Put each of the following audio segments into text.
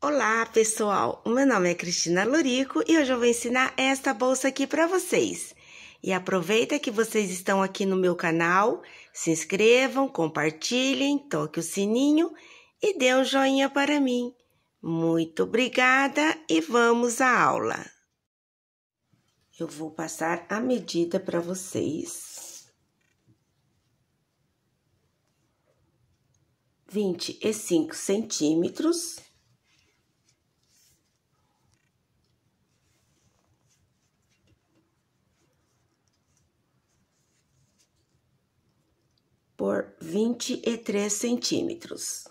Olá, pessoal! O meu nome é Cristina Lurico e hoje eu vou ensinar esta bolsa aqui para vocês. E aproveita que vocês estão aqui no meu canal, se inscrevam, compartilhem, toque o sininho e dê um joinha para mim. Muito obrigada e vamos à aula. Eu vou passar a medida para vocês. 25 centímetros por 23 centímetros.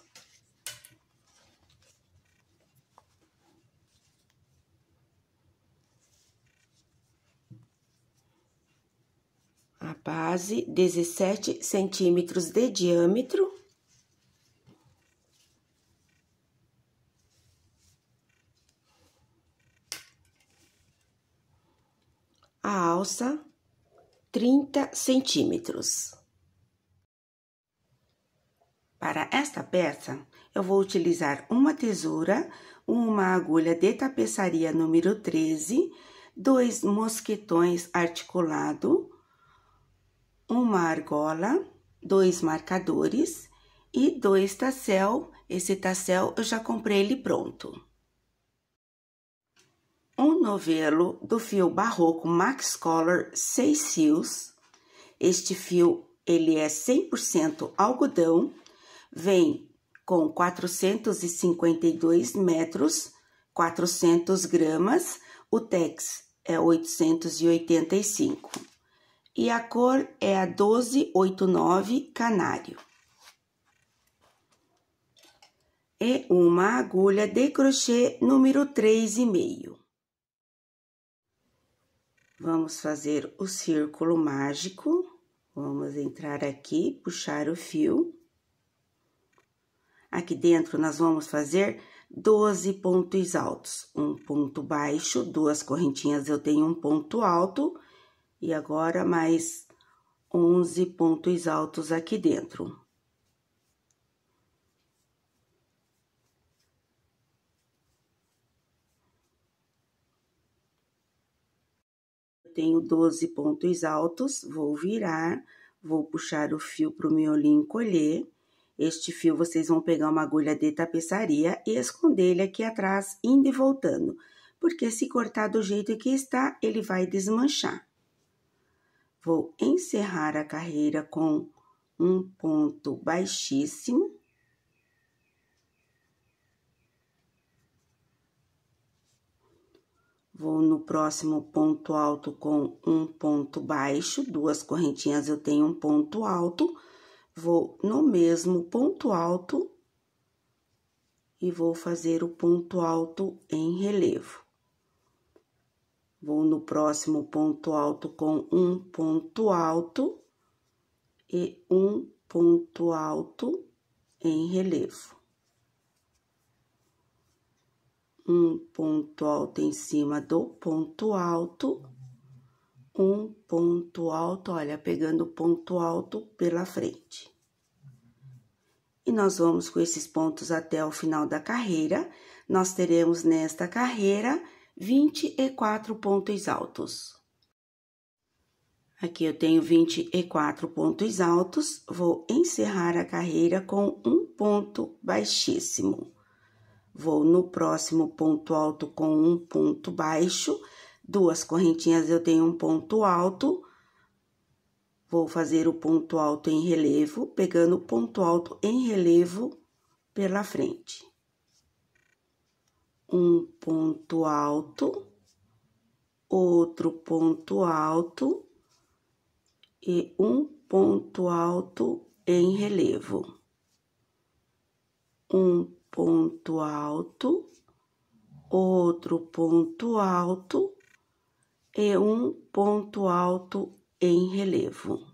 A base, 17 centímetros de diâmetro. A alça, 30 centímetros. Para esta peça, eu vou utilizar uma tesoura, uma agulha de tapeçaria número 13, dois mosquetões articulado, uma argola, dois marcadores e dois tassel. Esse tassel eu já comprei ele pronto. Um novelo do fio barroco Max Color 6 fios. Este fio ele é 100% algodão vem com 452 metros, 400 gramas, o TEX é 885 e a cor é a 1289 canário. E uma agulha de crochê número 3,5. Vamos fazer o círculo mágico. Vamos entrar aqui, puxar o fio Aqui dentro nós vamos fazer 12 pontos altos, um ponto baixo, duas correntinhas eu tenho um ponto alto e agora mais 11 pontos altos aqui dentro. Eu tenho 12 pontos altos, vou virar, vou puxar o fio para o miolinho colher este fio vocês vão pegar uma agulha de tapeçaria e esconder ele aqui atrás, indo e voltando, porque se cortar do jeito que está, ele vai desmanchar. Vou encerrar a carreira com um ponto baixíssimo. Vou no próximo ponto alto com um ponto baixo, duas correntinhas eu tenho um ponto alto vou no mesmo ponto alto e vou fazer o ponto alto em relevo. Vou no próximo ponto alto com um ponto alto e um ponto alto em relevo. Um ponto alto em cima do ponto alto um ponto alto, olha, pegando o ponto alto pela frente. E nós vamos com esses pontos até o final da carreira. Nós teremos nesta carreira 24 pontos altos. Aqui eu tenho 24 pontos altos, vou encerrar a carreira com um ponto baixíssimo. Vou no próximo ponto alto com um ponto baixo, Duas correntinhas eu tenho um ponto alto, vou fazer o ponto alto em relevo, pegando o ponto alto em relevo pela frente. Um ponto alto, outro ponto alto e um ponto alto em relevo. Um ponto alto, outro ponto alto e um ponto alto em relevo.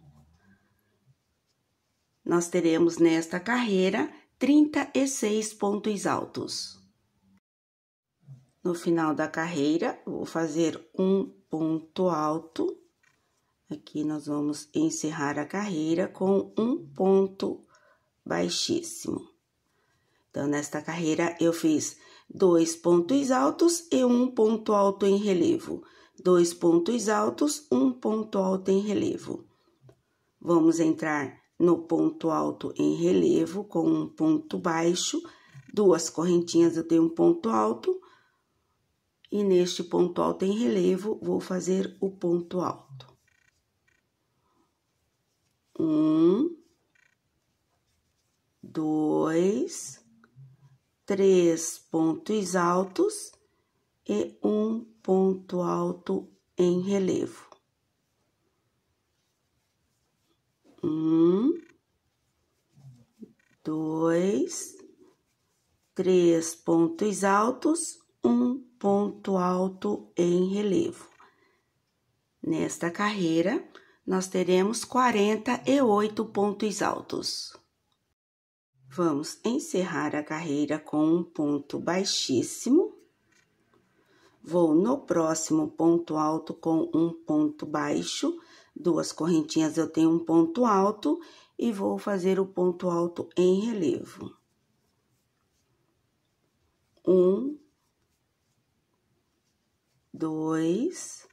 Nós teremos nesta carreira 36 pontos altos. No final da carreira, vou fazer um ponto alto. Aqui nós vamos encerrar a carreira com um ponto baixíssimo. Então, nesta carreira, eu fiz dois pontos altos e um ponto alto em relevo dois pontos altos, um ponto alto em relevo. Vamos entrar no ponto alto em relevo com um ponto baixo, duas correntinhas eu tenho um ponto alto, e neste ponto alto em relevo vou fazer o ponto alto. Um, dois, três pontos altos e um ponto alto em relevo. Um, dois, três pontos altos, um ponto alto em relevo. Nesta carreira, nós teremos 48 pontos altos. Vamos encerrar a carreira com um ponto baixíssimo Vou no próximo ponto alto com um ponto baixo, duas correntinhas eu tenho um ponto alto e vou fazer o ponto alto em relevo. Um, dois,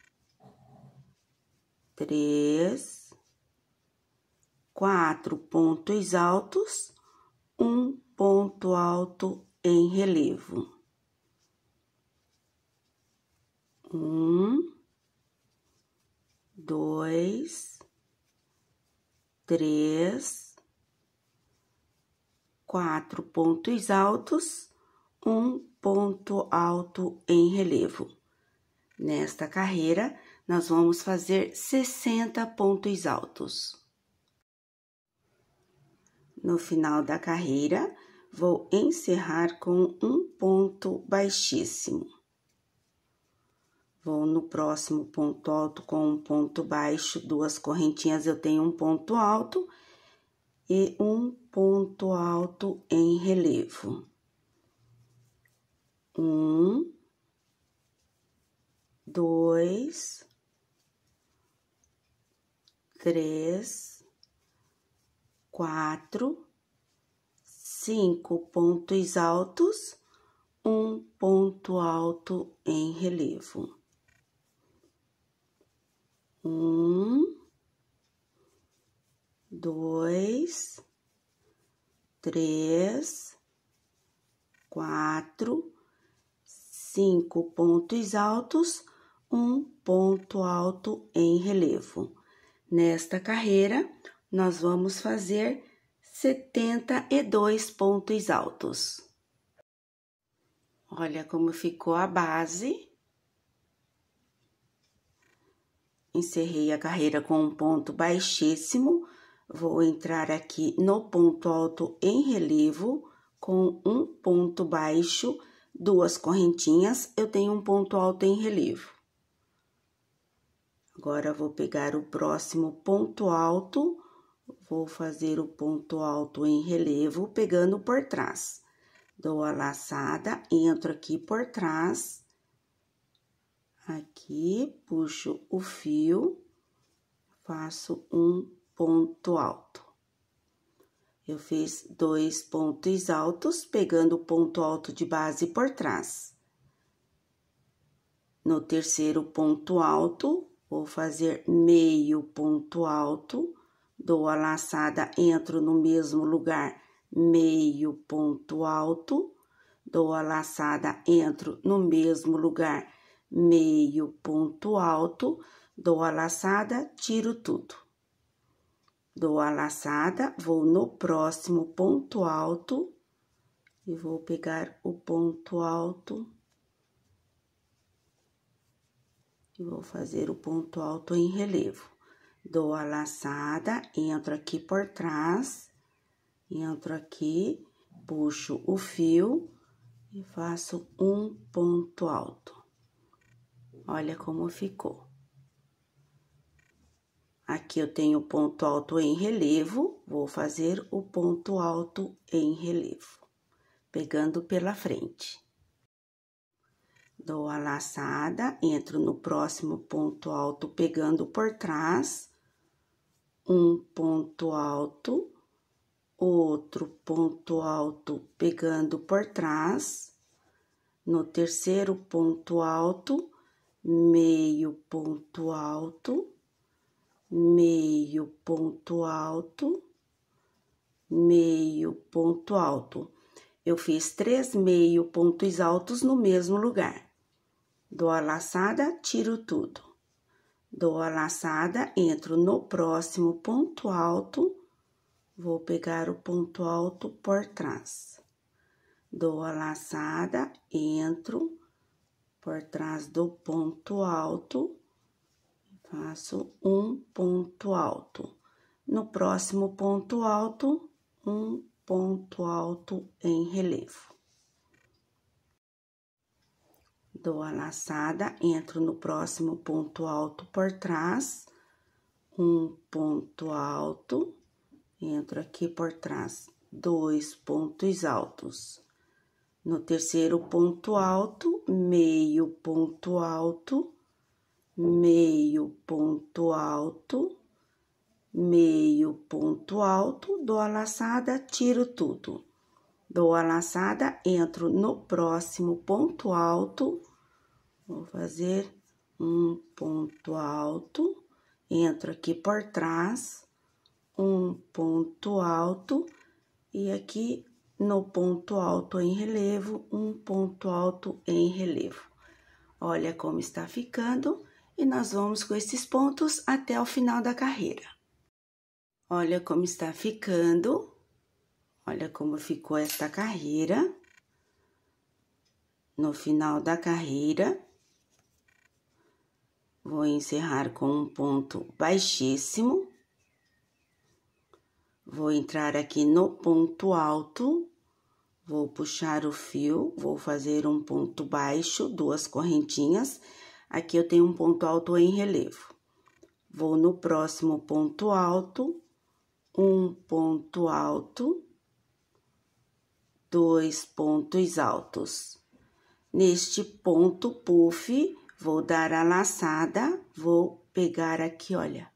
três, quatro pontos altos, um ponto alto em relevo. um, dois, três, quatro pontos altos, um ponto alto em relevo. Nesta carreira, nós vamos fazer 60 pontos altos. No final da carreira, vou encerrar com um ponto baixíssimo. Vou no próximo ponto alto com um ponto baixo, duas correntinhas, eu tenho um ponto alto e um ponto alto em relevo. Um, dois, três, quatro, cinco pontos altos, um ponto alto em relevo um, dois, três, quatro, cinco pontos altos, um ponto alto em relevo. Nesta carreira, nós vamos fazer 72 pontos altos. Olha como ficou a base Encerrei a carreira com um ponto baixíssimo. Vou entrar aqui no ponto alto em relevo com um ponto baixo, duas correntinhas, eu tenho um ponto alto em relevo. Agora, vou pegar o próximo ponto alto, vou fazer o ponto alto em relevo, pegando por trás. Dou a laçada, entro aqui por trás Aqui, puxo o fio, faço um ponto alto. Eu fiz dois pontos altos, pegando o ponto alto de base por trás. No terceiro ponto alto, vou fazer meio ponto alto, dou a laçada, entro no mesmo lugar, meio ponto alto, dou a laçada, entro no mesmo lugar, meio ponto alto, dou a laçada, tiro tudo. Dou a laçada, vou no próximo ponto alto e vou pegar o ponto alto e vou fazer o ponto alto em relevo. Dou a laçada, entro aqui por trás, entro aqui, puxo o fio e faço um ponto alto. Olha como ficou. Aqui eu tenho o ponto alto em relevo, vou fazer o ponto alto em relevo, pegando pela frente. Dou a laçada, entro no próximo ponto alto pegando por trás, um ponto alto, outro ponto alto pegando por trás, no terceiro ponto alto, meio ponto alto, meio ponto alto, meio ponto alto. Eu fiz três meio pontos altos no mesmo lugar. Dou a laçada, tiro tudo. Dou a laçada, entro no próximo ponto alto, vou pegar o ponto alto por trás. Dou a laçada, entro por trás do ponto alto, faço um ponto alto. No próximo ponto alto, um ponto alto em relevo. Dou a laçada, entro no próximo ponto alto por trás, um ponto alto, entro aqui por trás, dois pontos altos no terceiro ponto alto, meio ponto alto, meio ponto alto, meio ponto alto, dou a laçada, tiro tudo. Dou a laçada, entro no próximo ponto alto, vou fazer um ponto alto, entro aqui por trás, um ponto alto e aqui no ponto alto em relevo, um ponto alto em relevo. Olha como está ficando e nós vamos com esses pontos até o final da carreira. Olha como está ficando, olha como ficou esta carreira. No final da carreira, vou encerrar com um ponto baixíssimo Vou entrar aqui no ponto alto, vou puxar o fio, vou fazer um ponto baixo, duas correntinhas. Aqui eu tenho um ponto alto em relevo. Vou no próximo ponto alto, um ponto alto, dois pontos altos. Neste ponto puff, vou dar a laçada, vou pegar aqui, olha.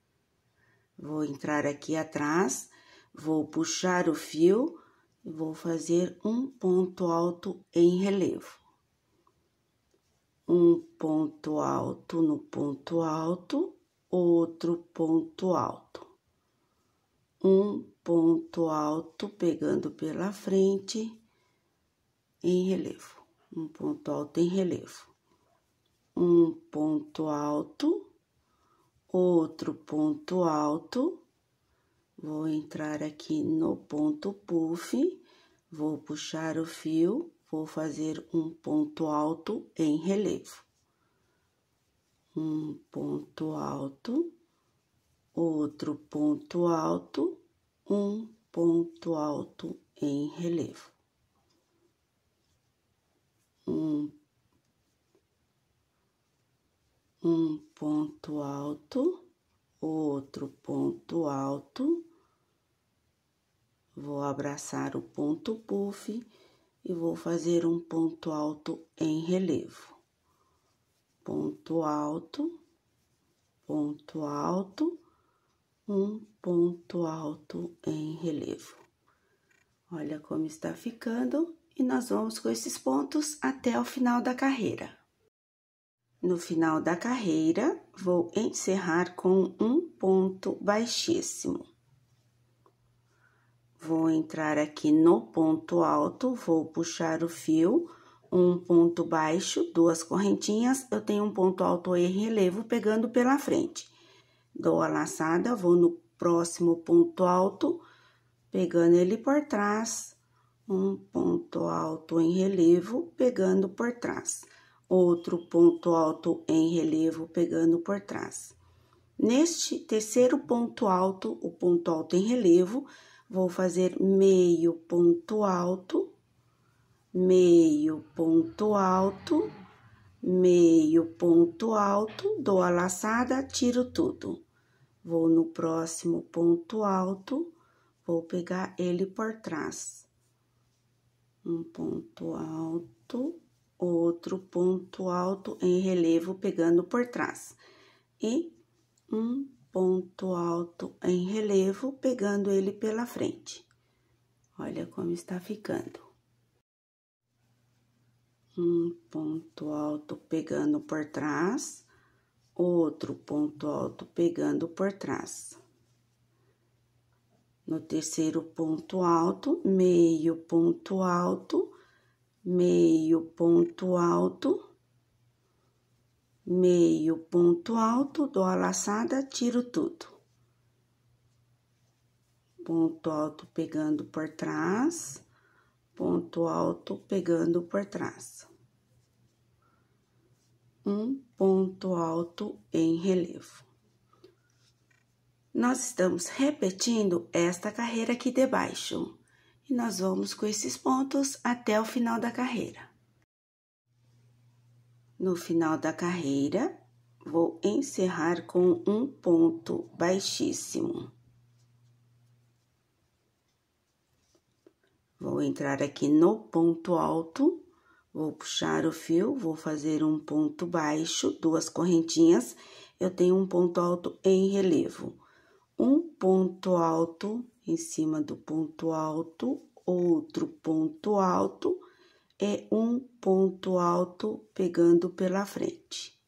Vou entrar aqui atrás, Vou puxar o fio e vou fazer um ponto alto em relevo. Um ponto alto no ponto alto, outro ponto alto. Um ponto alto pegando pela frente em relevo. Um ponto alto em relevo. Um ponto alto, outro ponto alto Vou entrar aqui no ponto puff, vou puxar o fio, vou fazer um ponto alto em relevo. Um ponto alto, outro ponto alto, um ponto alto em relevo. Um, um ponto alto, outro ponto alto, Vou abraçar o ponto puff e vou fazer um ponto alto em relevo. Ponto alto, ponto alto, um ponto alto em relevo. Olha como está ficando e nós vamos com esses pontos até o final da carreira. No final da carreira, vou encerrar com um ponto baixíssimo. Vou entrar aqui no ponto alto, vou puxar o fio, um ponto baixo, duas correntinhas, eu tenho um ponto alto em relevo pegando pela frente. Dou a laçada, vou no próximo ponto alto, pegando ele por trás, um ponto alto em relevo, pegando por trás. Outro ponto alto em relevo, pegando por trás. Neste terceiro ponto alto, o ponto alto em relevo, vou fazer meio ponto alto, meio ponto alto, meio ponto alto, dou a laçada, tiro tudo. Vou no próximo ponto alto, vou pegar ele por trás. Um ponto alto, outro ponto alto em relevo pegando por trás. E um ponto alto em relevo, pegando ele pela frente. Olha como está ficando. Um ponto alto pegando por trás, outro ponto alto pegando por trás. No terceiro ponto alto, meio ponto alto, meio ponto alto meio ponto alto, dou a laçada, tiro tudo. Ponto alto pegando por trás, ponto alto pegando por trás. Um ponto alto em relevo. Nós estamos repetindo esta carreira aqui debaixo. E nós vamos com esses pontos até o final da carreira. No final da carreira, vou encerrar com um ponto baixíssimo. Vou entrar aqui no ponto alto, vou puxar o fio, vou fazer um ponto baixo, duas correntinhas. Eu tenho um ponto alto em relevo. Um ponto alto em cima do ponto alto, outro ponto alto, é um ponto alto pegando pela frente.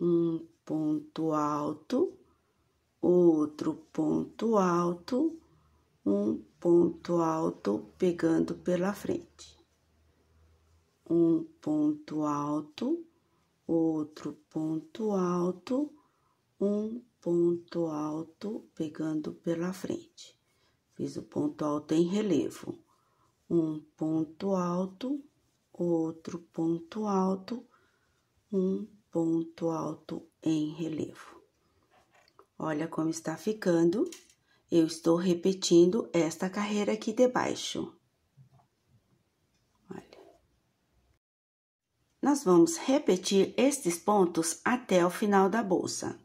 Um ponto alto, outro ponto alto, um ponto alto pegando pela frente. Um ponto alto, outro ponto alto, um ponto alto pegando pela frente. Fiz o ponto alto em relevo um ponto alto, outro ponto alto, um ponto alto em relevo. Olha como está ficando. Eu estou repetindo esta carreira aqui debaixo. Olha. Nós vamos repetir estes pontos até o final da bolsa.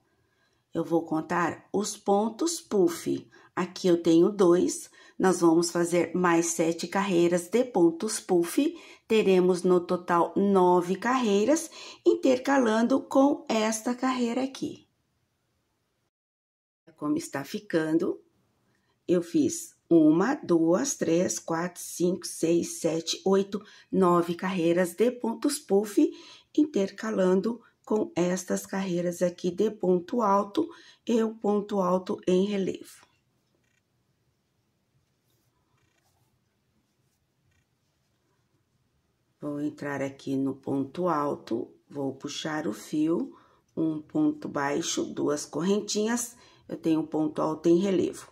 Eu vou contar os pontos puff. Aqui eu tenho dois nós vamos fazer mais sete carreiras de pontos puff, teremos no total nove carreiras, intercalando com esta carreira aqui. Como está ficando, eu fiz uma, duas, três, quatro, cinco, seis, sete, oito, nove carreiras de pontos puff, intercalando com estas carreiras aqui de ponto alto e o ponto alto em relevo. Vou entrar aqui no ponto alto, vou puxar o fio, um ponto baixo, duas correntinhas, eu tenho um ponto alto em relevo.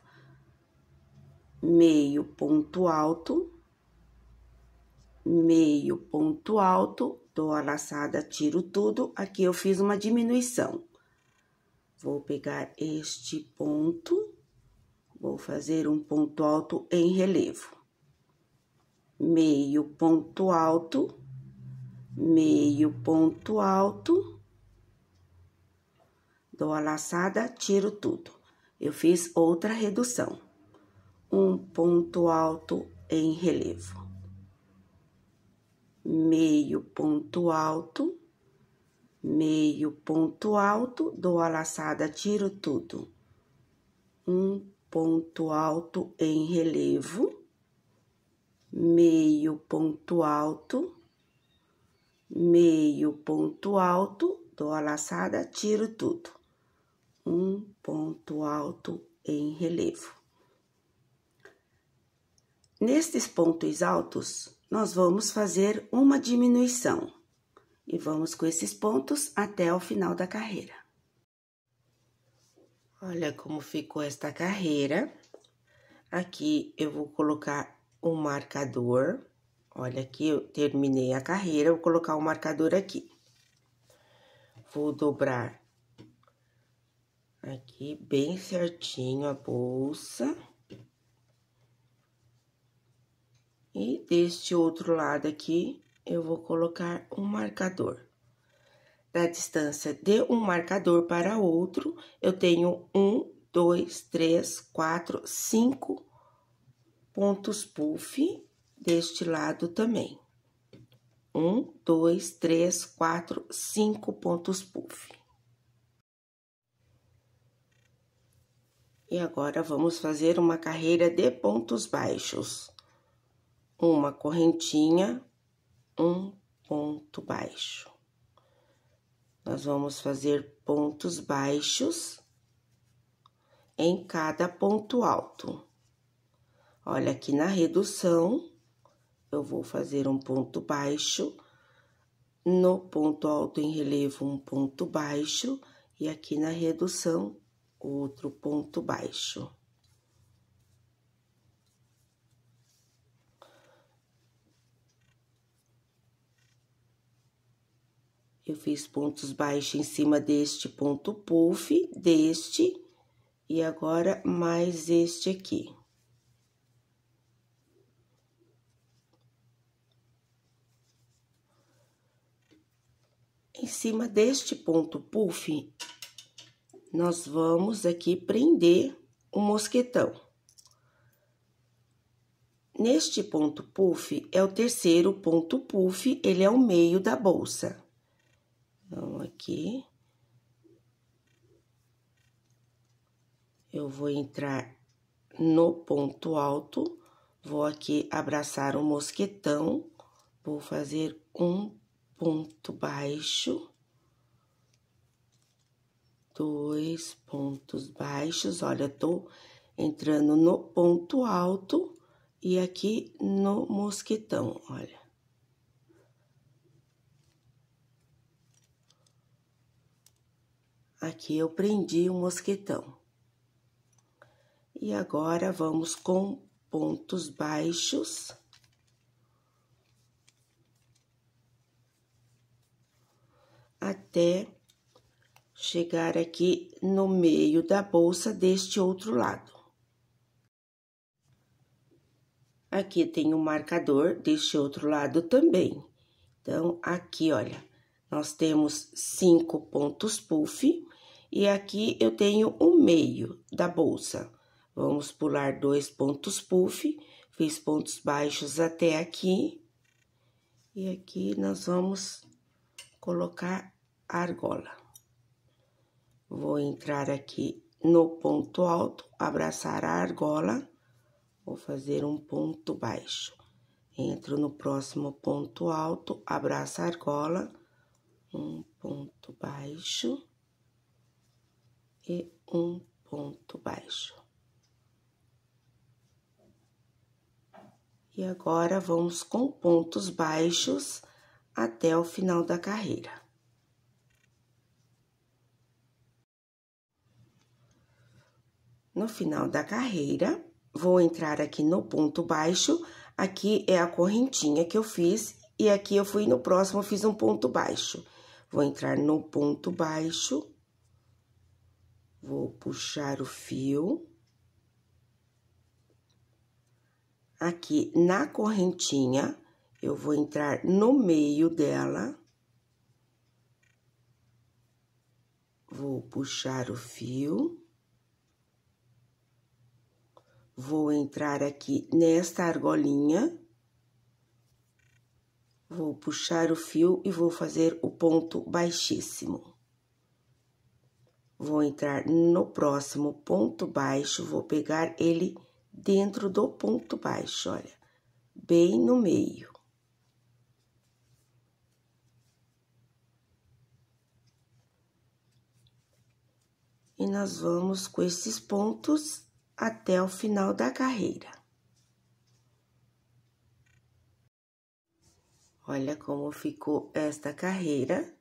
Meio ponto alto, meio ponto alto, dou a laçada, tiro tudo, aqui eu fiz uma diminuição. Vou pegar este ponto, vou fazer um ponto alto em relevo meio ponto alto, meio ponto alto, dou a laçada, tiro tudo. Eu fiz outra redução, um ponto alto em relevo, meio ponto alto, meio ponto alto, dou a laçada, tiro tudo, um ponto alto em relevo meio ponto alto, meio ponto alto, dou a laçada, tiro tudo. Um ponto alto em relevo. Nestes pontos altos, nós vamos fazer uma diminuição e vamos com esses pontos até o final da carreira. Olha como ficou esta carreira. Aqui eu vou colocar um marcador. Olha aqui, eu terminei a carreira, vou colocar o um marcador aqui. Vou dobrar aqui bem certinho a bolsa. E deste outro lado aqui, eu vou colocar um marcador. Da distância de um marcador para outro, eu tenho um, dois, três, quatro, cinco pontos puff deste lado também. Um, dois, três, quatro, cinco pontos puff. E agora vamos fazer uma carreira de pontos baixos. Uma correntinha, um ponto baixo. Nós vamos fazer pontos baixos em cada ponto alto. Olha, aqui na redução, eu vou fazer um ponto baixo, no ponto alto em relevo, um ponto baixo, e aqui na redução, outro ponto baixo. Eu fiz pontos baixos em cima deste ponto puff, deste, e agora mais este aqui. em cima deste ponto puff, nós vamos aqui prender o um mosquetão. Neste ponto puff, é o terceiro ponto puff, ele é o meio da bolsa. Então, aqui... Eu vou entrar no ponto alto, vou aqui abraçar o um mosquetão, vou fazer um, ponto baixo, dois pontos baixos. Olha, tô entrando no ponto alto e aqui no mosquetão, olha. Aqui eu prendi o mosquitão. mosquetão. E agora, vamos com pontos baixos. até chegar aqui no meio da bolsa deste outro lado. Aqui tem um marcador deste outro lado também. Então, aqui, olha, nós temos cinco pontos puff e aqui eu tenho o um meio da bolsa. Vamos pular dois pontos puff, fiz pontos baixos até aqui. E aqui nós vamos colocar argola. Vou entrar aqui no ponto alto, abraçar a argola, vou fazer um ponto baixo. Entro no próximo ponto alto, abraço a argola, um ponto baixo e um ponto baixo. E agora vamos com pontos baixos até o final da carreira. no final da carreira, vou entrar aqui no ponto baixo, aqui é a correntinha que eu fiz e aqui eu fui no próximo, fiz um ponto baixo. Vou entrar no ponto baixo, vou puxar o fio. Aqui na correntinha, eu vou entrar no meio dela. Vou puxar o fio. Vou entrar aqui nesta argolinha. Vou puxar o fio e vou fazer o ponto baixíssimo. Vou entrar no próximo ponto baixo, vou pegar ele dentro do ponto baixo, olha, bem no meio. E nós vamos com esses pontos até o final da carreira. Olha como ficou esta carreira.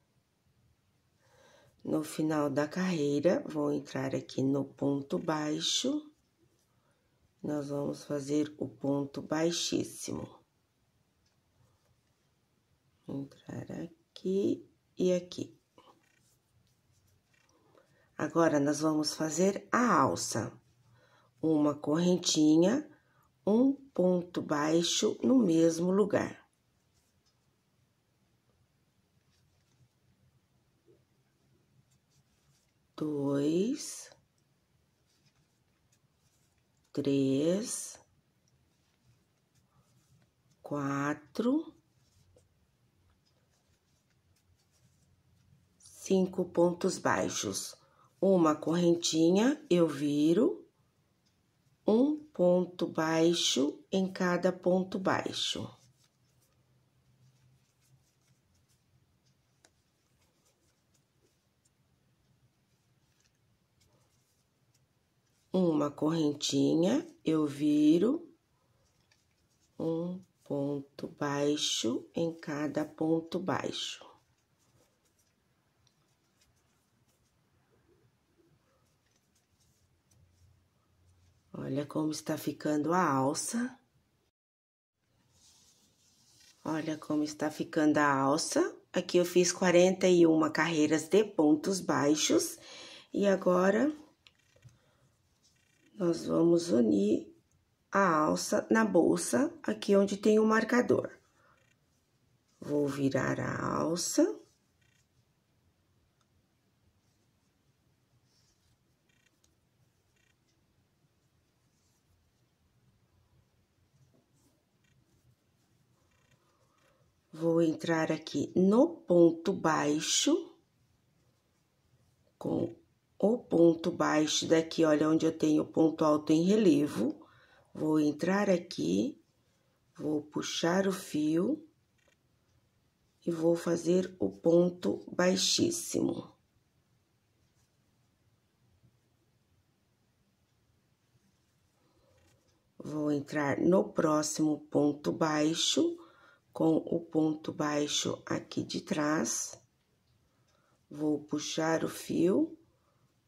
No final da carreira, vou entrar aqui no ponto baixo. Nós vamos fazer o ponto baixíssimo. Entrar aqui e aqui. Agora, nós vamos fazer a alça uma correntinha, um ponto baixo no mesmo lugar. Dois, três, quatro, cinco pontos baixos, uma correntinha eu viro um ponto baixo em cada ponto baixo. Uma correntinha, eu viro um ponto baixo em cada ponto baixo. Olha como está ficando a alça. Olha como está ficando a alça. Aqui eu fiz 41 carreiras de pontos baixos. E agora, nós vamos unir a alça na bolsa, aqui onde tem o marcador. Vou virar a alça. vou entrar aqui no ponto baixo, com o ponto baixo daqui, olha onde eu tenho o ponto alto em relevo. Vou entrar aqui, vou puxar o fio e vou fazer o ponto baixíssimo. Vou entrar no próximo ponto baixo com o ponto baixo aqui de trás. Vou puxar o fio,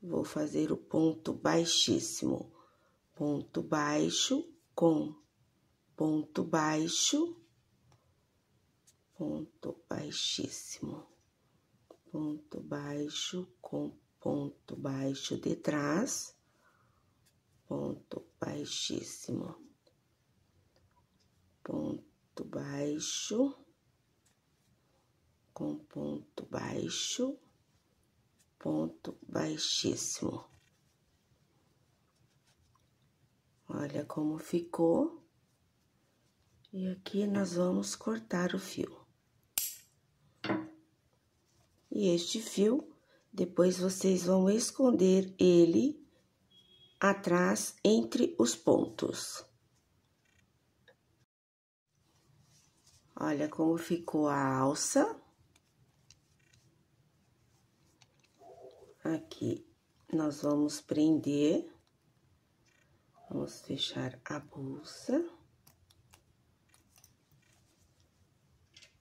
vou fazer o ponto baixíssimo, ponto baixo com ponto baixo, ponto baixíssimo, ponto baixo com ponto baixo de trás, ponto baixíssimo, ponto ponto baixo, com ponto baixo, ponto baixíssimo. Olha como ficou. E aqui nós vamos cortar o fio. E este fio, depois vocês vão esconder ele atrás entre os pontos. Olha como ficou a alça. Aqui, nós vamos prender, vamos fechar a bolsa.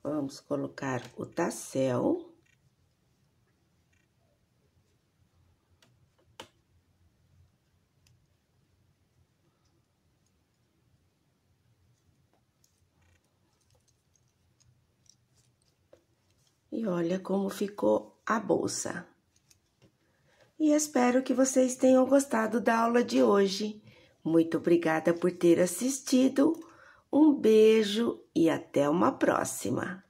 Vamos colocar o tassel. E olha como ficou a bolsa. E espero que vocês tenham gostado da aula de hoje. Muito obrigada por ter assistido. Um beijo e até uma próxima!